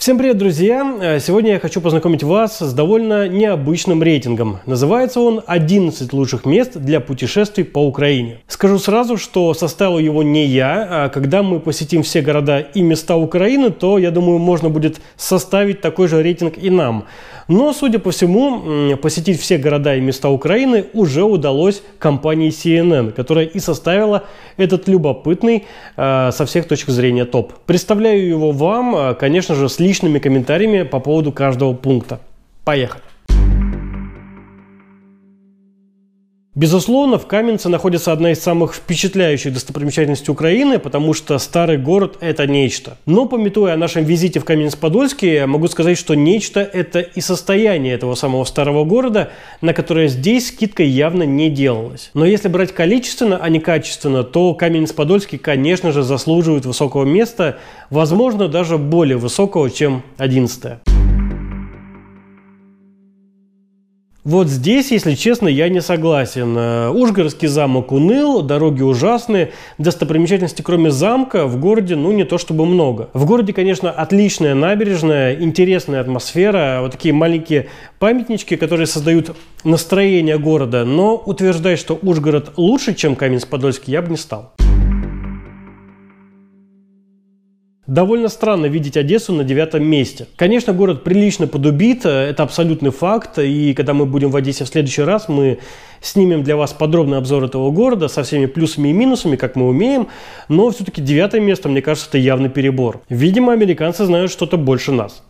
Всем привет, друзья! Э, сегодня я хочу познакомить вас с довольно необычным рейтингом. Называется он «11 лучших мест для путешествий по Украине». Скажу сразу, что составил его не я, а когда мы посетим все города и места Украины, то, я думаю, можно будет составить такой же рейтинг и нам. Но, судя по всему, посетить все города и места Украины уже удалось компании CNN, которая и составила этот любопытный э, со всех точек зрения топ. Представляю его вам, э, конечно же, с личными комментариями по поводу каждого пункта. Поехали! Безусловно, в Каменце находится одна из самых впечатляющих достопримечательностей Украины, потому что старый город – это нечто. Но, пометуя о нашем визите в Каменец-Подольске, могу сказать, что нечто – это и состояние этого самого старого города, на которое здесь скидка явно не делалась. Но если брать количественно, а не качественно, то Каменец-Подольский, конечно же, заслуживает высокого места, возможно, даже более высокого, чем 11 -е. Вот здесь, если честно, я не согласен. Э, Ужгородский замок уныл, дороги ужасные, Достопримечательностей кроме замка в городе, ну, не то чтобы много. В городе, конечно, отличная набережная, интересная атмосфера, вот такие маленькие памятнички, которые создают настроение города, но утверждать, что Ужгород лучше, чем Каменец-Подольский, я бы не стал. Довольно странно видеть Одессу на девятом месте. Конечно, город прилично подубит, э, это абсолютный факт, и когда мы будем в Одессе в следующий раз, мы снимем для вас подробный обзор этого города со всеми плюсами и минусами, как мы умеем, но все-таки девятое место, мне кажется, это явный перебор. Видимо, американцы знают что-то больше нас.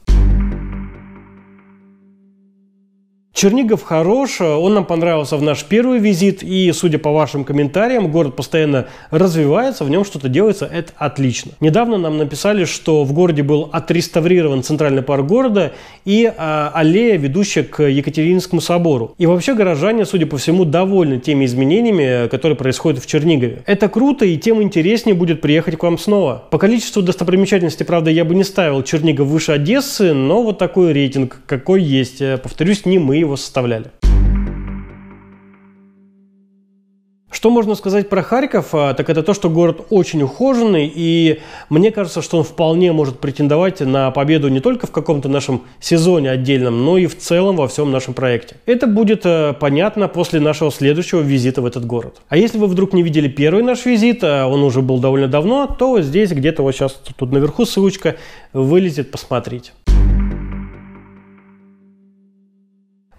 Чернигов хорош, он нам понравился в наш первый визит, и, судя по вашим комментариям, город постоянно развивается, в нем что-то делается, это отлично. Недавно нам написали, что в городе был отреставрирован центральный парк города и а, аллея, ведущая к Екатерининскому собору. И вообще горожане, судя по всему, довольны теми изменениями, которые происходят в Чернигове. Это круто, и тем интереснее будет приехать к вам снова. По количеству достопримечательностей, правда, я бы не ставил Чернигов выше Одессы, но вот такой рейтинг, какой есть, повторюсь, не мы его его составляли. Что можно сказать про Харьков, а, так это то, что город очень ухоженный, и мне кажется, что он вполне может претендовать на победу не только в каком-то нашем сезоне отдельном, но и в целом во всем нашем проекте. Это будет э, понятно после нашего следующего визита в этот город. А если вы вдруг не видели первый наш визит, а он уже был довольно давно, то здесь где-то вот сейчас тут наверху ссылочка вылезет, посмотрите.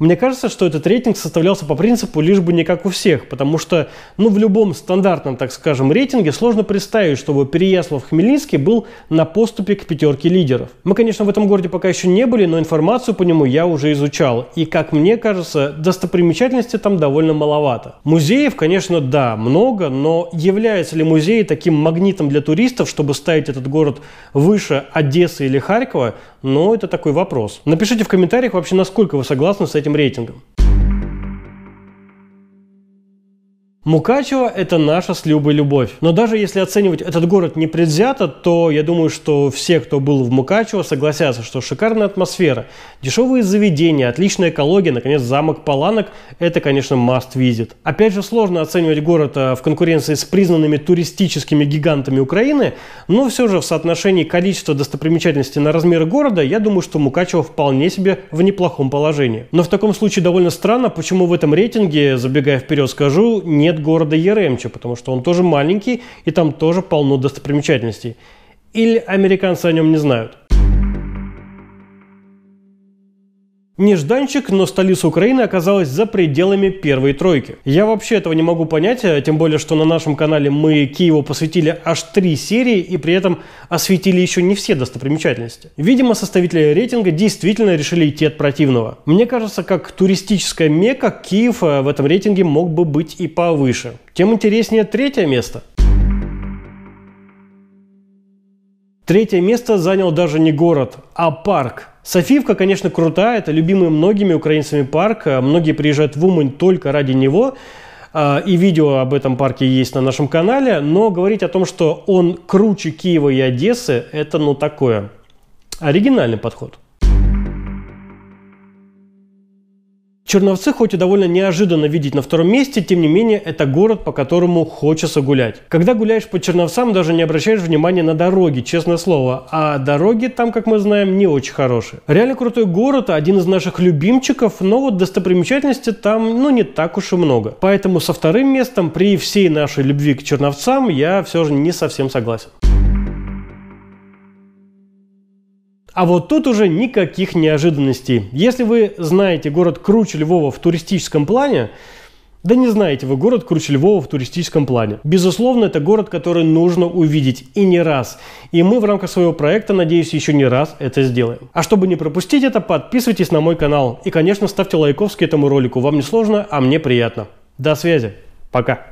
Мне кажется, что этот рейтинг составлялся по принципу «лишь бы не как у всех», потому что, ну, в любом стандартном, так скажем, рейтинге сложно представить, чтобы Переяслав Хмельницкий был на поступе к пятерке лидеров. Мы, конечно, в этом городе пока еще не были, но информацию по нему я уже изучал, и, как мне кажется, достопримечательности там довольно маловато. Музеев, конечно, да, много, но является ли музей таким магнитом для туристов, чтобы ставить этот город выше Одессы или Харькова, но это такой вопрос. Напишите в комментариях вообще, насколько вы согласны с этим рейтингом. Мукачево – это наша с Любой любовь. Но даже если оценивать этот город непредвзято, то я думаю, что все, кто был в Мукачево, согласятся, что шикарная атмосфера, дешевые заведения, отличная экология, наконец, замок Паланок – это, конечно, must visit. Опять же, сложно оценивать город э, в конкуренции с признанными туристическими гигантами Украины, но все же в соотношении количества достопримечательностей на размер города, я думаю, что Мукачево вполне себе в неплохом положении. Но в таком случае довольно странно, почему в этом рейтинге, забегая вперед скажу, нет нет города Яремча, потому что он тоже маленький и там тоже полно достопримечательностей. Или американцы о нем не знают. Нежданчик, но столица Украины оказалась за пределами первой тройки. Я вообще этого не могу понять, э, тем более, что на нашем канале мы Киеву посвятили аж три серии и при этом осветили еще не все достопримечательности. Видимо, составители рейтинга действительно решили идти от противного. Мне кажется, как туристическая мека, Киев э, в этом рейтинге мог бы быть и повыше. Тем интереснее третье место. Третье место занял даже не город, а парк. Софивка, конечно, крутая, это любимый многими украинцами парк. Э, многие приезжают в Умань только ради него. Э, и видео об этом парке есть на нашем канале. Но говорить о том, что он круче Киева и Одессы, это ну такое. Оригинальный подход. Черновцы хоть и довольно неожиданно видеть на втором месте, тем не менее это город, по которому хочется гулять. Когда гуляешь по Черновцам, даже не обращаешь внимания на дороги, честное слово. А дороги там, как мы знаем, не очень хорошие. Реально крутой город, один из наших любимчиков, но вот достопримечательности там, ну, не так уж и много. Поэтому со вторым местом при всей нашей любви к Черновцам я все же не совсем согласен. А вот тут уже никаких неожиданностей. Если вы знаете город круче Львова в туристическом плане, да не знаете вы город круче Львова в туристическом плане. Безусловно, это город, который нужно увидеть и не раз. И мы в рамках своего проекта, надеюсь, еще не раз это сделаем. А чтобы не пропустить это, подписывайтесь на мой канал. И, конечно, ставьте лайковски этому ролику. Вам не сложно, а мне приятно. До связи. Пока.